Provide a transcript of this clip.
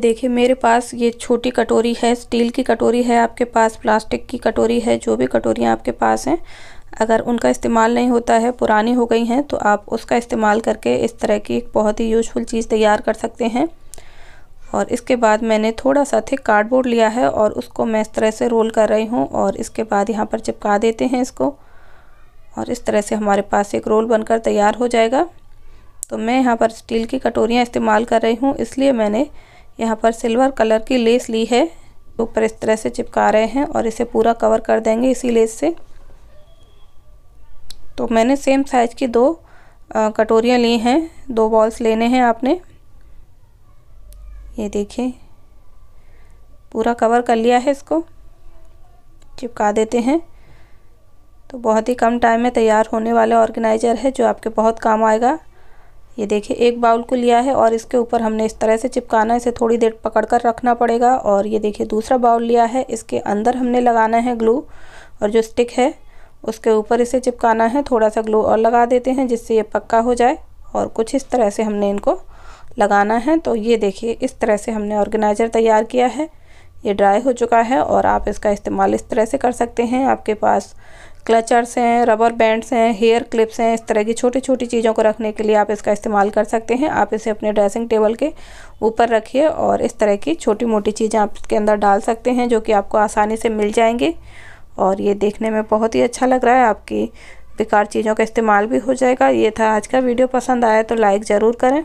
देखिए मेरे पास ये छोटी कटोरी है स्टील की कटोरी है आपके पास प्लास्टिक की कटोरी है जो भी कटोरियाँ आपके पास हैं अगर उनका इस्तेमाल नहीं होता है पुरानी हो गई हैं तो आप उसका इस्तेमाल करके इस तरह की एक बहुत ही यूजफुल चीज़ तैयार कर सकते हैं और इसके बाद मैंने थोड़ा सा थिक कार्डबोर्ड लिया है और उसको मैं इस तरह से रोल कर रही हूँ और इसके बाद यहाँ पर चिपका देते हैं इसको और इस तरह से हमारे पास एक रोल बनकर तैयार हो जाएगा तो मैं यहाँ पर स्टील की कटोरियाँ इस्तेमाल कर रही हूँ इसलिए मैंने यहाँ पर सिल्वर कलर की लेस ली है ऊपर इस तरह से चिपका रहे हैं और इसे पूरा कवर कर देंगे इसी लेस से तो मैंने सेम साइज़ की दो कटोरियाँ ली हैं दो बॉल्स लेने हैं आपने ये देखिए पूरा कवर कर लिया है इसको चिपका देते हैं तो बहुत ही कम टाइम में तैयार होने वाला ऑर्गेनाइज़र है जो आपके बहुत काम आएगा ये देखिए एक बाउल को लिया है और इसके ऊपर हमने इस तरह से चिपकाना है इसे थोड़ी देर पकड़ कर रखना पड़ेगा और ये देखिए दूसरा बाउल लिया है इसके अंदर हमने लगाना है ग्लू और जो स्टिक है उसके ऊपर इसे चिपकाना है थोड़ा सा ग्लू और लगा देते हैं जिससे ये पक्का हो जाए और कुछ इस तरह से हमने इनको लगाना है तो ये देखिए इस तरह से हमने ऑर्गेनाइज़र तैयार किया है ये ड्राई हो चुका है और आप इसका इस्तेमाल इस तरह से कर सकते हैं आपके पास क्लचर्स हैं रबर बैंड्स हैं हेयर क्लिप्स हैं इस तरह की छोटी छोटी चीज़ों को रखने के लिए आप इसका इस्तेमाल कर सकते हैं आप इसे अपने ड्रेसिंग टेबल के ऊपर रखिए और इस तरह की छोटी मोटी चीज़ें आप इसके अंदर डाल सकते हैं जो कि आपको आसानी से मिल जाएंगी और ये देखने में बहुत ही अच्छा लग रहा है आपकी बेकार चीज़ों का इस्तेमाल भी हो जाएगा ये था आज का वीडियो पसंद आया तो लाइक ज़रूर करें